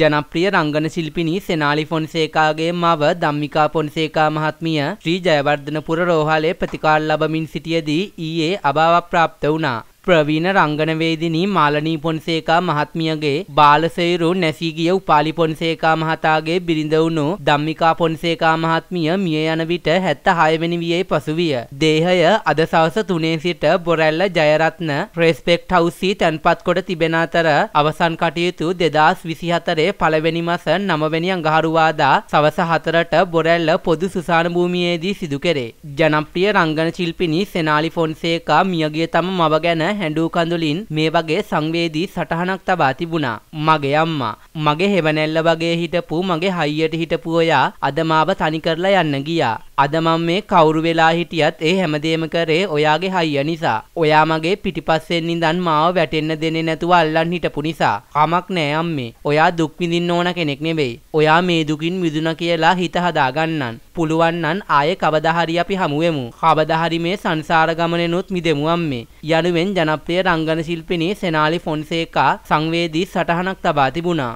ජනප්‍රිය රංගන ශිල්පිනී සෙනාලි ෆොන්සේකාගේ මව ධම්මිකා පොන්සේකා මහත්මිය ශ්‍රී ජයවර්ධනපුර රෝහලේ ප්‍රතිකාර ලබමින් සිටියදී ඊයේ අභාවප්‍රාප්ත වුණා. ප්‍රවීණ රංගනවේදිනී මාලනී පොන්සේකා මහත්මියගේ බාලසේරු නැසී ගිය උපාලි පොන්සේකා මහතාගේ බිරිඳ වුණු ධම්මිකා පොන්සේකා මහත්මිය මිය යන විට 76 වෙනි වියේ පසුවිය. දේහය අද සවස 3 සිට බොරැල්ල ජයරත්න රෙස්පෙක්ට් හවුස් සී තැන්පත් කොට තිබෙන අතර අවසන් කටයුතු 2024 පළවෙනි මාස 9 වෙනි අඟහරුවාදා සවස 4ට බොරැල්ල පොදු සුසාන භූමියේදී සිදු කෙරේ. ජනප්‍රිය රංගන ශිල්පිනී සෙනාලි ෆොන්සේකා මියගිය තම මව ගැන හැඬූ කඳුලින් මේ වගේ සංවේදී සටහනක් තබා තිබුණා. මගේ අම්මා මගේ හෙවණැල්ල වගේ හිටපු මගේ හයියට හිටපු ඔයා අද මාව තනි කරලා යන්න ගියා. අද මම මේ කවුරු වෙලා හිටියත් ඒ හැමදේම කරේ ඔයාගේ හයිය නිසා. ඔයා මගේ පිටිපස්සෙන් ඉඳන් මාව වැටෙන්න දෙන්නේ නැතුව අල්ලන් හිටපු නිසා. කමක් නෑ අම්මේ. ඔයා දුක් විඳින්න ඕන කෙනෙක් නෙවෙයි. ඔයා මේ දුකින් මිදුණා කියලා හිත හදාගන්නන්. පුළුවන් නම් ආයේ කවදා හරි අපි හමු වෙමු. කවදා හරි මේ සංසාර ගමනෙනුත් මිදෙමු අම්මේ. යනුවෙන් ජනප්‍රිය රංගන ශිල්පිනී සෙනාලි ෆොන්සේකා සංවේදී සටහනක් තබා තිබුණා.